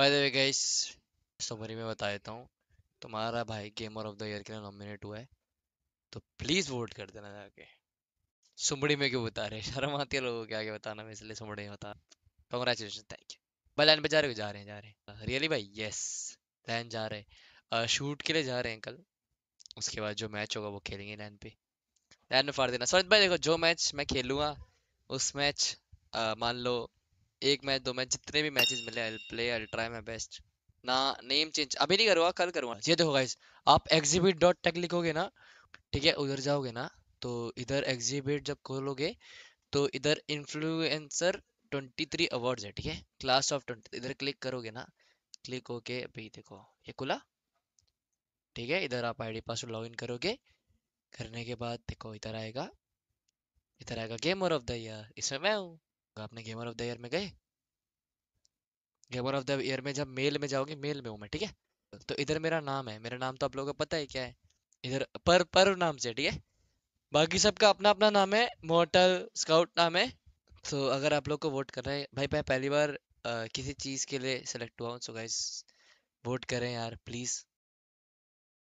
bye the way guys summary में बता देता हूँ तुम्हारा भाई गेमर ऑफ द ईयर के लिए नॉमिनेट हुआ है तो प्लीज़ वोट कर देना जाके सुमड़ी में क्यों बता रहे शर्म आती है लोगों के आगे बताना मैं इसलिए सुमड़ी में बता कंग्रेचुलेशन थैंक यू भाई लाइन पे जा रहे हो जा रहे हैं जा रहे हैं रियली भाई यस लाइन जा रहे हैं शूट के लिए जा रहे हैं कल उसके बाद जो मैच होगा वो खेलेंगे लाइन पे लाइन में फाड़ देना सौरभ भाई देखो जो मैच मैं खेलूंगा उस मैच मान लो एक मैच दो मैच जितने भी मैचेस मिले I play I try my best ना नेम चेंज अभी नहीं करूँगा कल करूँगा ये देखो गाइज आप एग्जीबिट डॉट टेक लिखोगे ना ठीक है उधर जाओगे ना तो इधर एग्जीबिट जब खोलोगे तो इधर इन्फ्लुएंसर 23 अवार्ड्स है ठीक है क्लास ऑफ 20 इधर क्लिक करोगे ना क्लिक होके अभी देखो ये खुला ठीक है इधर आप आईडी पासवर्ड लॉगिन करोगे करने के बाद देखो इधर आएगा इधर आएगा गेमर ऑफ द ईयर इसमें मैं हूँ आपका आपने गेमर ऑफ द ईयर में गए गेमर ऑफ द ईयर में जब मेल में जाओगे मेल में हूँ मैं ठीक है तो इधर मेरा नाम है मेरा नाम तो आप लोगों को पता है क्या है इधर पर पर नाम से ठीक है बाकी सबका अपना अपना नाम है मोटल स्काउट नाम है तो अगर आप लोग को वोट कर रहे हैं भाई मैं पहली बार आ, किसी चीज़ के लिए सेलेक्ट हुआ हूँ सो गाइस वोट करें यार प्लीज़